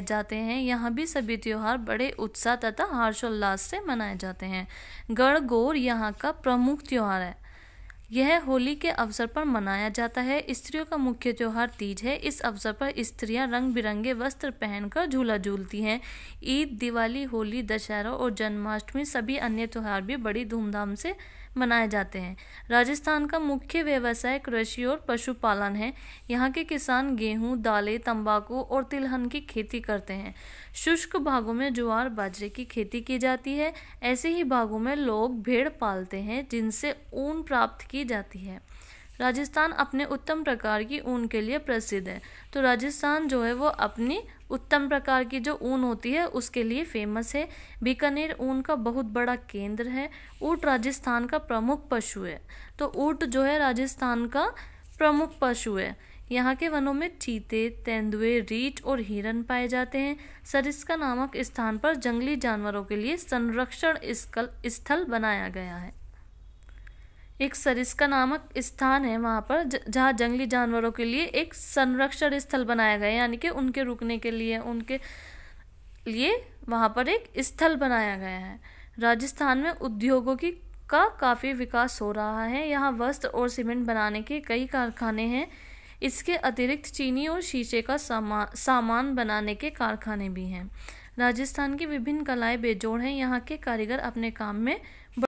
जाते हैं यहाँ भी सभी त्यौहार बड़े उत्साह तथा हर्षोल्लास से मनाए जाते हैं गोर यहाँ का प्रमुख त्यौहार है यह होली के अवसर पर मनाया जाता है स्त्रियों का मुख्य त्यौहार तीज है इस अवसर पर स्त्रियां रंग बिरंगे वस्त्र पहनकर झूला झूलती हैं ईद दिवाली होली दशहरा और जन्माष्टमी सभी अन्य त्यौहार भी बड़ी धूमधाम से मनाए जाते हैं राजस्थान का मुख्य व्यवसाय कृषि और पशुपालन है यहाँ के किसान गेहूँ दालें तंबाकू और तिलहन की खेती करते हैं शुष्क भागों में ज्वार बाजरे की खेती की जाती है ऐसे ही भागों में लोग भेड़ पालते हैं जिनसे ऊन प्राप्त की की जाती है राजस्थान अपने उत्तम प्रकार की ऊन के लिए प्रसिद्ध है तो राजस्थान जो है वो अपनी उत्तम प्रकार की जो ऊन होती है उसके लिए फेमस है बीकानेर ऊन का बहुत बड़ा केंद्र है ऊँट राजस्थान का प्रमुख पशु है तो ऊँट जो है राजस्थान का प्रमुख पशु है यहाँ के वनों में चीते तेंदुए रीठ और हिरन पाए जाते हैं सरिस्का नामक स्थान पर जंगली जानवरों के लिए संरक्षण स्थल बनाया गया है एक सरिस्का नामक स्थान है वहाँ पर जहाँ जंगली जानवरों के लिए एक संरक्षण स्थल बनाया गया है यानी कि उनके रुकने के लिए उनके लिए वहाँ पर एक स्थल बनाया गया है राजस्थान में उद्योगों की का काफ़ी विकास हो रहा है यहाँ वस्त्र और सीमेंट बनाने के कई कारखाने हैं इसके अतिरिक्त चीनी और शीशे का सामा सामान बनाने के कारखाने भी हैं राजस्थान की विभिन्न कलाएं बेजोड़ हैं यहाँ के कारीगर अपने काम में